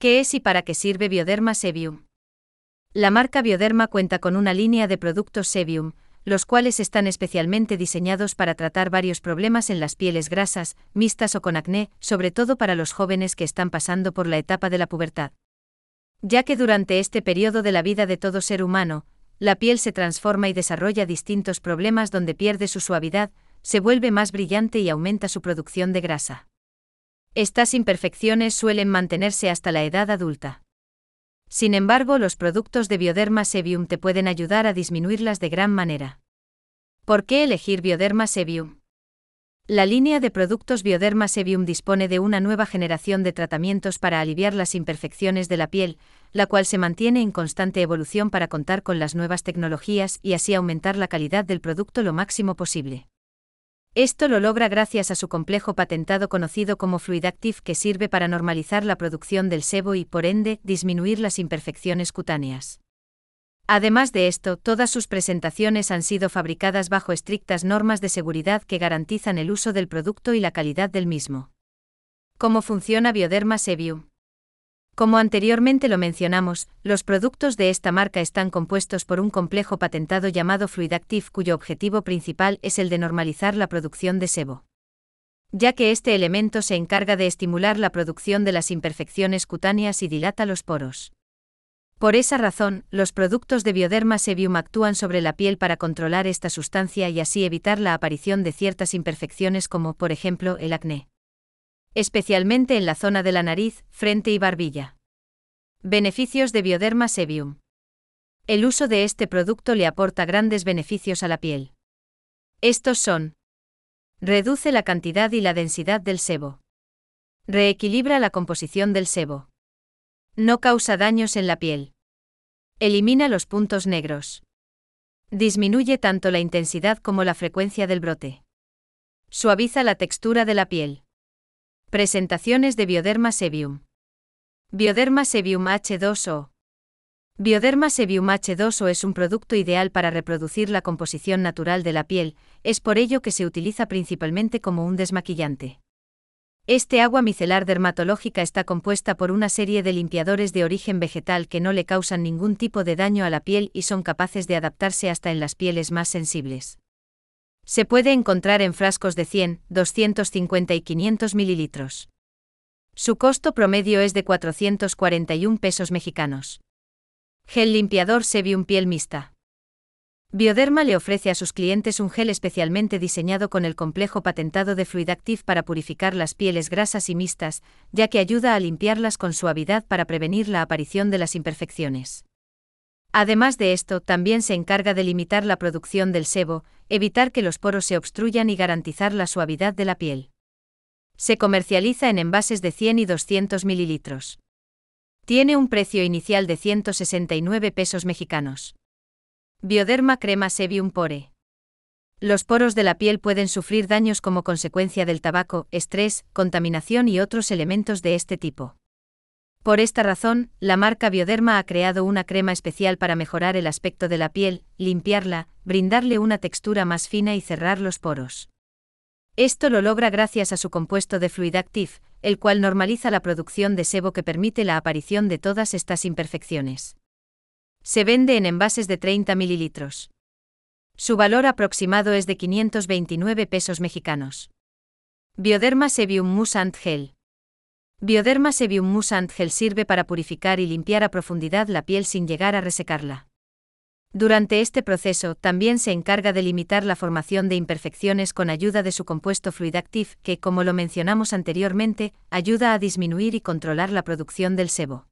¿Qué es y para qué sirve Bioderma Sebium? La marca Bioderma cuenta con una línea de productos Sebium, los cuales están especialmente diseñados para tratar varios problemas en las pieles grasas, mixtas o con acné, sobre todo para los jóvenes que están pasando por la etapa de la pubertad. Ya que durante este periodo de la vida de todo ser humano, la piel se transforma y desarrolla distintos problemas donde pierde su suavidad, se vuelve más brillante y aumenta su producción de grasa. Estas imperfecciones suelen mantenerse hasta la edad adulta. Sin embargo, los productos de Bioderma Sebium te pueden ayudar a disminuirlas de gran manera. ¿Por qué elegir Bioderma Sebium? La línea de productos Bioderma Sebium dispone de una nueva generación de tratamientos para aliviar las imperfecciones de la piel, la cual se mantiene en constante evolución para contar con las nuevas tecnologías y así aumentar la calidad del producto lo máximo posible. Esto lo logra gracias a su complejo patentado conocido como Fluidactive que sirve para normalizar la producción del sebo y, por ende, disminuir las imperfecciones cutáneas. Además de esto, todas sus presentaciones han sido fabricadas bajo estrictas normas de seguridad que garantizan el uso del producto y la calidad del mismo. ¿Cómo funciona Bioderma Sebium? Como anteriormente lo mencionamos, los productos de esta marca están compuestos por un complejo patentado llamado FluidActiv cuyo objetivo principal es el de normalizar la producción de sebo. Ya que este elemento se encarga de estimular la producción de las imperfecciones cutáneas y dilata los poros. Por esa razón, los productos de Bioderma Sebium actúan sobre la piel para controlar esta sustancia y así evitar la aparición de ciertas imperfecciones como, por ejemplo, el acné especialmente en la zona de la nariz, frente y barbilla. Beneficios de Bioderma Sebium. El uso de este producto le aporta grandes beneficios a la piel. Estos son. Reduce la cantidad y la densidad del sebo. Reequilibra la composición del sebo. No causa daños en la piel. Elimina los puntos negros. Disminuye tanto la intensidad como la frecuencia del brote. Suaviza la textura de la piel. Presentaciones de Bioderma sebium. Bioderma sebium H2O. Bioderma sebium H2O es un producto ideal para reproducir la composición natural de la piel, es por ello que se utiliza principalmente como un desmaquillante. Este agua micelar dermatológica está compuesta por una serie de limpiadores de origen vegetal que no le causan ningún tipo de daño a la piel y son capaces de adaptarse hasta en las pieles más sensibles. Se puede encontrar en frascos de 100, 250 y 500 mililitros. Su costo promedio es de 441 pesos mexicanos. Gel limpiador Sebium piel mixta. Bioderma le ofrece a sus clientes un gel especialmente diseñado con el complejo patentado de Fluidactiv para purificar las pieles grasas y mixtas, ya que ayuda a limpiarlas con suavidad para prevenir la aparición de las imperfecciones. Además de esto, también se encarga de limitar la producción del sebo, evitar que los poros se obstruyan y garantizar la suavidad de la piel. Se comercializa en envases de 100 y 200 mililitros. Tiene un precio inicial de 169 pesos mexicanos. Bioderma Crema Sebium Pore. Los poros de la piel pueden sufrir daños como consecuencia del tabaco, estrés, contaminación y otros elementos de este tipo. Por esta razón, la marca Bioderma ha creado una crema especial para mejorar el aspecto de la piel, limpiarla, brindarle una textura más fina y cerrar los poros. Esto lo logra gracias a su compuesto de Fluidactive, el cual normaliza la producción de sebo que permite la aparición de todas estas imperfecciones. Se vende en envases de 30 mililitros. Su valor aproximado es de 529 pesos mexicanos. Bioderma Sebium Musant Gel. Bioderma Sebium Musa Gel sirve para purificar y limpiar a profundidad la piel sin llegar a resecarla. Durante este proceso, también se encarga de limitar la formación de imperfecciones con ayuda de su compuesto Fluidactive, que, como lo mencionamos anteriormente, ayuda a disminuir y controlar la producción del sebo.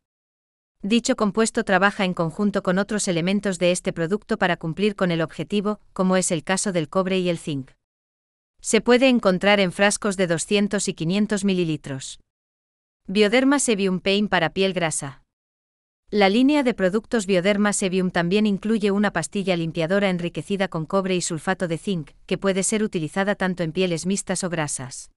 Dicho compuesto trabaja en conjunto con otros elementos de este producto para cumplir con el objetivo, como es el caso del cobre y el zinc. Se puede encontrar en frascos de 200 y 500 mililitros. Bioderma Sebium Pain para piel grasa. La línea de productos Bioderma Sebium también incluye una pastilla limpiadora enriquecida con cobre y sulfato de zinc, que puede ser utilizada tanto en pieles mixtas o grasas.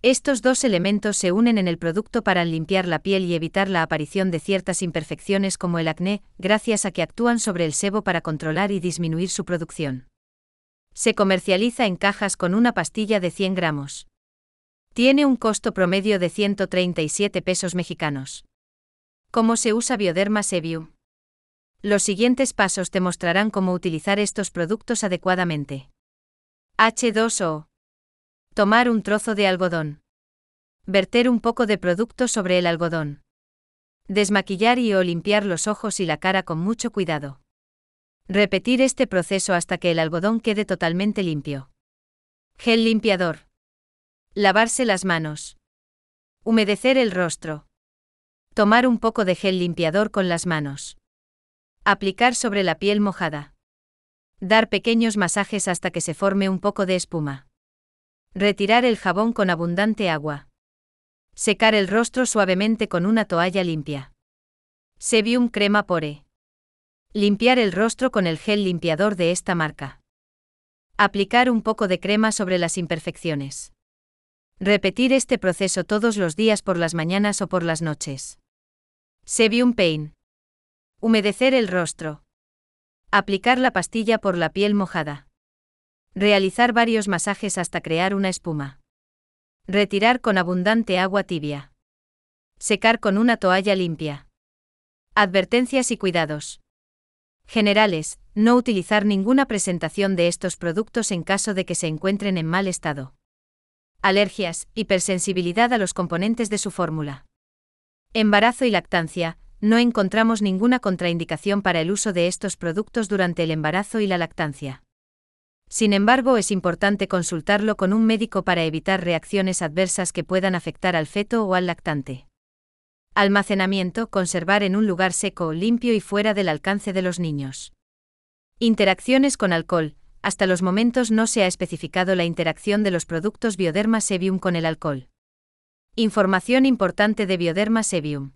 Estos dos elementos se unen en el producto para limpiar la piel y evitar la aparición de ciertas imperfecciones como el acné, gracias a que actúan sobre el sebo para controlar y disminuir su producción. Se comercializa en cajas con una pastilla de 100 gramos. Tiene un costo promedio de 137 pesos mexicanos. ¿Cómo se usa Bioderma Sebium? Los siguientes pasos te mostrarán cómo utilizar estos productos adecuadamente. H2O. Tomar un trozo de algodón. Verter un poco de producto sobre el algodón. Desmaquillar y o limpiar los ojos y la cara con mucho cuidado. Repetir este proceso hasta que el algodón quede totalmente limpio. Gel limpiador. Lavarse las manos. Humedecer el rostro. Tomar un poco de gel limpiador con las manos. Aplicar sobre la piel mojada. Dar pequeños masajes hasta que se forme un poco de espuma. Retirar el jabón con abundante agua. Secar el rostro suavemente con una toalla limpia. Sebium crema pore. Limpiar el rostro con el gel limpiador de esta marca. Aplicar un poco de crema sobre las imperfecciones. Repetir este proceso todos los días por las mañanas o por las noches. un Pain. Humedecer el rostro. Aplicar la pastilla por la piel mojada. Realizar varios masajes hasta crear una espuma. Retirar con abundante agua tibia. Secar con una toalla limpia. Advertencias y cuidados. Generales, no utilizar ninguna presentación de estos productos en caso de que se encuentren en mal estado alergias, hipersensibilidad a los componentes de su fórmula. Embarazo y lactancia, no encontramos ninguna contraindicación para el uso de estos productos durante el embarazo y la lactancia. Sin embargo, es importante consultarlo con un médico para evitar reacciones adversas que puedan afectar al feto o al lactante. Almacenamiento, conservar en un lugar seco, limpio y fuera del alcance de los niños. Interacciones con alcohol, hasta los momentos no se ha especificado la interacción de los productos Bioderma Sebium con el alcohol. Información importante de Bioderma Sebium.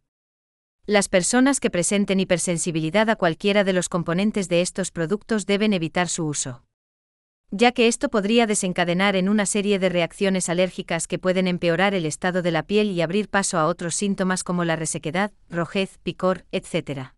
Las personas que presenten hipersensibilidad a cualquiera de los componentes de estos productos deben evitar su uso. Ya que esto podría desencadenar en una serie de reacciones alérgicas que pueden empeorar el estado de la piel y abrir paso a otros síntomas como la resequedad, rojez, picor, etc.